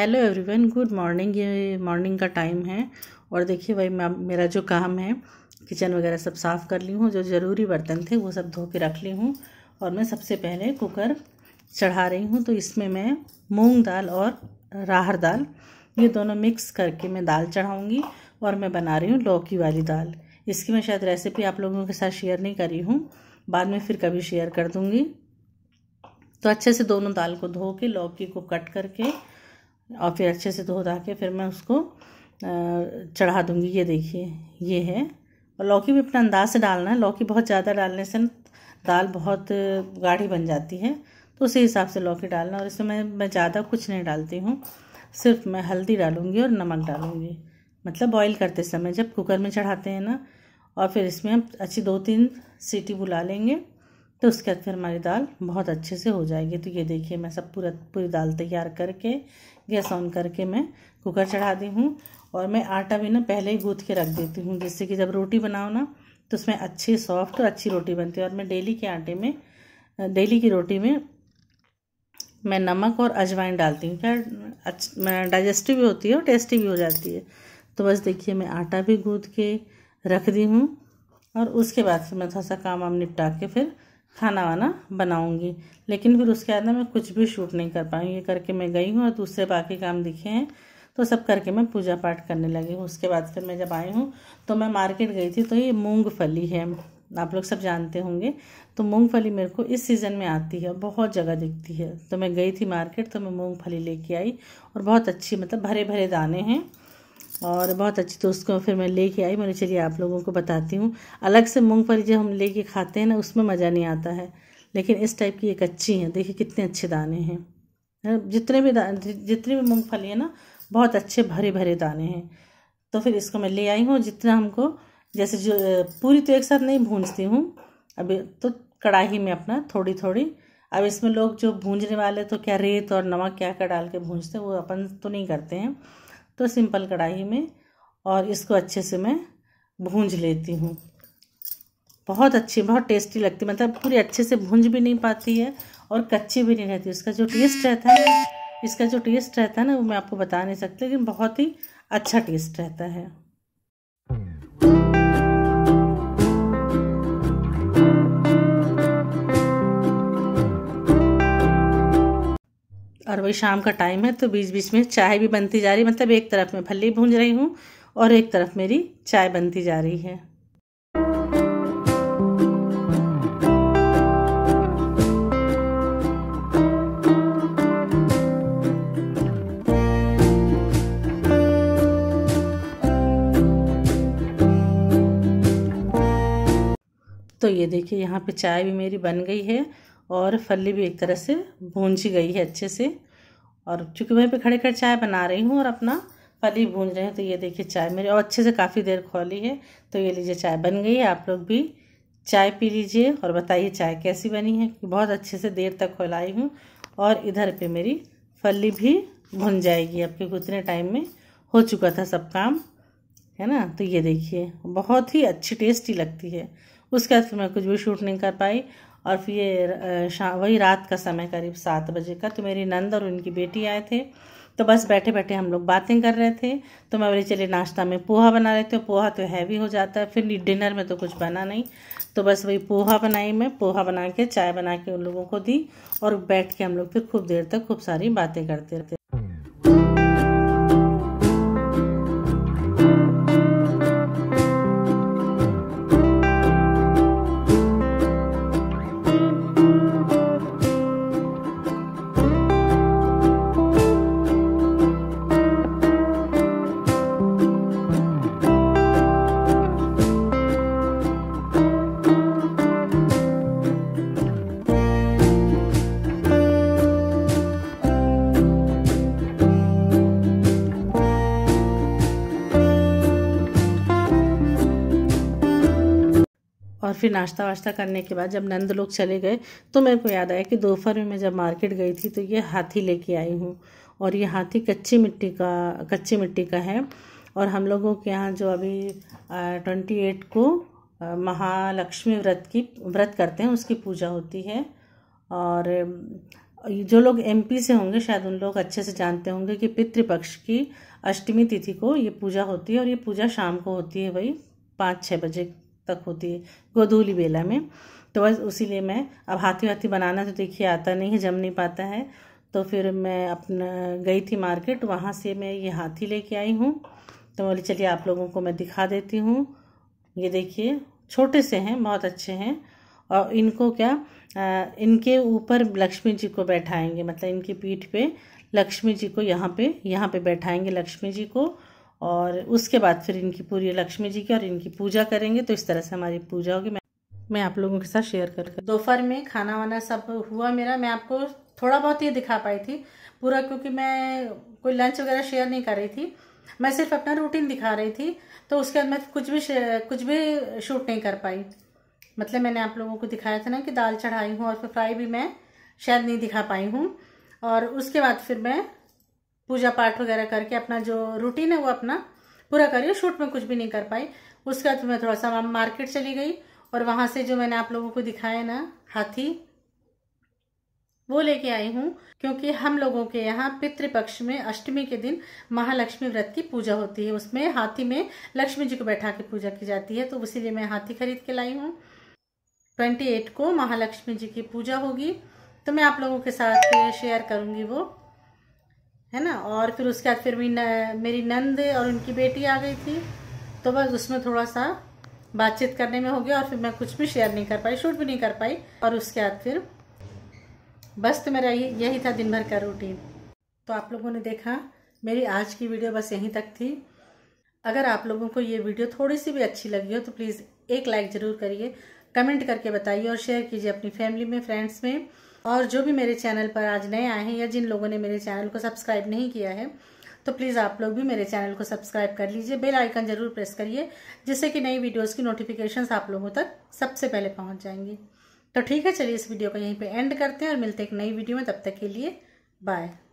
hello everyone good morning ये morning का time है और देखिए भाई मेरा जो काम है किचन वगैरह सब साफ़ कर ली हूँ जो ज़रूरी बर्तन थे वो सब धो के रख ली हूँ और मैं सबसे पहले कुकर चढ़ा रही हूँ तो इसमें मैं मूंग दाल और राहर दाल ये दोनों मिक्स करके मैं दाल चढ़ाऊँगी और मैं बना रही हूँ लौकी वाली दाल इसकी मैं शायद रेसिपी आप लोगों के साथ शेयर नहीं करी हूँ बाद में फिर कभी शेयर कर दूँगी तो अच्छे से दोनों दाल को धो के लौकी को कट करके और फिर अच्छे से धो धा के फिर मैं उसको चढ़ा दूँगी ये देखिए ये है और लौकी भी अपना अंदाज से डालना है लौकी बहुत ज़्यादा डालने से दाल बहुत गाढ़ी बन जाती है तो उसी हिसाब से लौकी डालना और इसमें मैं मैं ज़्यादा कुछ नहीं डालती हूँ सिर्फ मैं हल्दी डालूँगी और नमक डालूँगी मतलब बॉईल करते समय जब कुकर में चढ़ाते हैं ना और फिर इसमें हम अच्छी दो तीन सीटी बुला लेंगे तो उसके बाद फिर हमारी दाल बहुत अच्छे से हो जाएगी तो ये देखिए मैं सब पूरा पूरी दाल तैयार करके गैस ऑन करके मैं कुकर चढ़ा दी हूँ और मैं आटा भी ना पहले ही गूँथ के रख देती हूँ जिससे कि जब रोटी बनाओ ना तो उसमें अच्छी सॉफ्ट और अच्छी रोटी बनती है और मैं डेली के आटे में डेली की रोटी में मैं नमक और अजवाइन डालती हूँ क्या डाइजेस्टिव भी होती है और टेस्टी भी हो जाती है तो बस देखिए मैं आटा भी गूँथ के रख दी हूँ और उसके बाद फिर मैं थोड़ा सा काम वाम निपटा के फिर खाना वाना बनाऊंगी लेकिन फिर उसके बाद ना मैं कुछ भी शूट नहीं कर पाऊँ ये करके मैं गई हूँ और दूसरे बाकी काम दिखे हैं तो सब करके मैं पूजा पाठ करने लगी हूँ उसके बाद फिर मैं जब आई हूँ तो मैं मार्केट गई थी तो ये मूँगफली है आप लोग सब जानते होंगे तो मूँगफली मेरे को इस सीज़न में आती है बहुत जगह दिखती है तो मैं गई थी मार्केट तो मैं मूँगफली लेके आई और बहुत अच्छी मतलब भरे भरे दाने हैं और बहुत अच्छी तो उसको फिर मैं लेके आई मैंने चलिए आप लोगों को बताती हूँ अलग से मूँगफली जो हम लेके खाते हैं ना उसमें मज़ा नहीं आता है लेकिन इस टाइप की एक अच्छी है देखिए कितने अच्छे दाने हैं जितने भी जितनी भी मूँगफली है ना बहुत अच्छे भरे भरे दाने हैं तो फिर इसको मैं ले आई हूँ जितना हमको जैसे जो पूरी तो एक साथ नहीं भूनती हूँ अभी तो कढ़ाई में अपना थोड़ी थोड़ी अब इसमें लोग जो भूंजने वाले तो क्या रेत और नमक क्या क्या डाल के भूंजते हैं वो अपन तो नहीं करते हैं तो सिंपल कढ़ाई में और इसको अच्छे से मैं भूंज लेती हूँ बहुत अच्छी बहुत टेस्टी लगती मतलब पूरी अच्छे से भूंज भी नहीं पाती है और कच्ची भी नहीं रहती इसका जो टेस्ट रहता है इसका जो टेस्ट रहता है ना वो मैं आपको बता नहीं सकती लेकिन बहुत ही अच्छा टेस्ट रहता है और वही शाम का टाइम है तो बीच बीच में चाय भी बनती जा रही है मतलब एक तरफ मैं फली भूंज रही हूँ और एक तरफ मेरी चाय बनती जा रही है तो ये देखिए यहाँ पे चाय भी मेरी बन गई है और फली भी एक तरह से भूंजी गई है अच्छे से और चूँकि वहीं पे खड़े खड़े चाय बना रही हूँ और अपना फली भूंज रहे हैं तो ये देखिए चाय मेरी और अच्छे से काफ़ी देर खोली है तो ये लीजिए चाय बन गई है आप लोग भी चाय पी लीजिए और बताइए चाय कैसी बनी है बहुत अच्छे से देर तक खोलाई हूँ और इधर पर मेरी फली भी भुन जाएगी अब क्योंकि उतने टाइम में हो चुका था सब काम है ना तो ये देखिए बहुत ही अच्छी टेस्टी लगती है उसके बाद फिर मैं कुछ भी शूट नहीं कर पाई और फिर शाम वही रात का समय करीब सात बजे का तो मेरी नंद और उनकी बेटी आए थे तो बस बैठे बैठे हम लोग बातें कर रहे थे तो मैं बोली चलिए नाश्ता में पोहा बना रहे थे पोहा तो हैवी हो जाता है फिर डिनर में तो कुछ बना नहीं तो बस वही पोहा बनाई मैं पोहा बना के चाय बना के उन लोगों को दी और बैठ के हम लोग फिर खूब देर तक खूब सारी बातें करते रहते फिर नाश्ता वाश्ता करने के बाद जब नंद लोग चले गए तो मेरे को याद आया कि दोपहर में मैं जब मार्केट गई थी तो ये हाथी लेके आई हूँ और ये हाथी कच्ची मिट्टी का कच्ची मिट्टी का है और हम लोगों के यहाँ जो अभी ट्वेंटी एट को महालक्ष्मी व्रत की व्रत करते हैं उसकी पूजा होती है और जो लोग एमपी से होंगे शायद उन लोग अच्छे से जानते होंगे कि पितृपक्ष की अष्टमी तिथि को ये पूजा होती है और ये पूजा शाम को होती है वही पाँच छः बजे तक होती है गोधूली बेला में तो बस लिए मैं अब हाथी हाथी बनाना तो देखिए आता नहीं है जम नहीं पाता है तो फिर मैं अपना गई थी मार्केट वहाँ से मैं ये हाथी लेके आई हूँ तो बोली चलिए आप लोगों को मैं दिखा देती हूँ ये देखिए छोटे से हैं बहुत अच्छे हैं और इनको क्या आ, इनके ऊपर लक्ष्मी जी को बैठाएंगे मतलब इनकी पीठ पे लक्ष्मी जी को यहाँ पे यहाँ पे बैठाएंगे लक्ष्मी जी को और उसके बाद फिर इनकी पूरी लक्ष्मी जी की और इनकी पूजा करेंगे तो इस तरह से हमारी पूजा होगी मैं मैं आप लोगों के साथ शेयर कर दोपहर में खाना वाना सब हुआ मेरा मैं आपको थोड़ा बहुत ही दिखा पाई थी पूरा क्योंकि मैं कोई लंच वगैरह शेयर नहीं कर रही थी मैं सिर्फ अपना रूटीन दिखा रही थी तो उसके बाद मैं कुछ भी कुछ भी शूट नहीं कर पाई मतलब मैंने आप लोगों को दिखाया था ना कि दाल चढ़ाई हूँ और फिर फ्राई भी मैं शायद नहीं दिखा पाई हूँ और उसके बाद फिर मैं पूजा पाठ वगैरह करके अपना जो रूटीन है वो अपना पूरा करिए शूट में कुछ भी नहीं कर पाई उसके बाद मैं थोड़ा सा मार्केट चली गई और वहाँ से जो मैंने आप लोगों को दिखाया ना हाथी वो लेके आई हूँ क्योंकि हम लोगों के यहाँ पितृपक्ष में अष्टमी के दिन महालक्ष्मी व्रत की पूजा होती है उसमें हाथी में लक्ष्मी जी को बैठा के पूजा की जाती है तो इसीलिए मैं हाथी खरीद के लाई हूँ ट्वेंटी एट को महालक्ष्मी जी की पूजा होगी तो मैं आप लोगों के साथ शेयर करूँगी वो है ना और फिर उसके बाद फिर मेरी मेरी नंद और उनकी बेटी आ गई थी तो बस उसमें थोड़ा सा बातचीत करने में हो गया और फिर मैं कुछ भी शेयर नहीं कर पाई शूट भी नहीं कर पाई और उसके बाद फिर बस तो मेरा यही था दिन भर का रूटीन तो आप लोगों ने देखा मेरी आज की वीडियो बस यहीं तक थी अगर आप लोगों को ये वीडियो थोड़ी सी भी अच्छी लगी हो तो प्लीज़ एक लाइक ज़रूर करिए कमेंट करके बताइए और शेयर कीजिए अपनी फैमिली में फ्रेंड्स में और जो भी मेरे चैनल पर आज नए आए हैं या जिन लोगों ने मेरे चैनल को सब्सक्राइब नहीं किया है तो प्लीज़ आप लोग भी मेरे चैनल को सब्सक्राइब कर लीजिए बेल आइकन जरूर प्रेस करिए जिससे कि नई वीडियोस की नोटिफिकेशन आप लोगों तक सबसे पहले पहुंच जाएंगी तो ठीक है चलिए इस वीडियो को यहीं पे एंड करते हैं और मिलते हैं एक नई वीडियो में तब तक के लिए बाय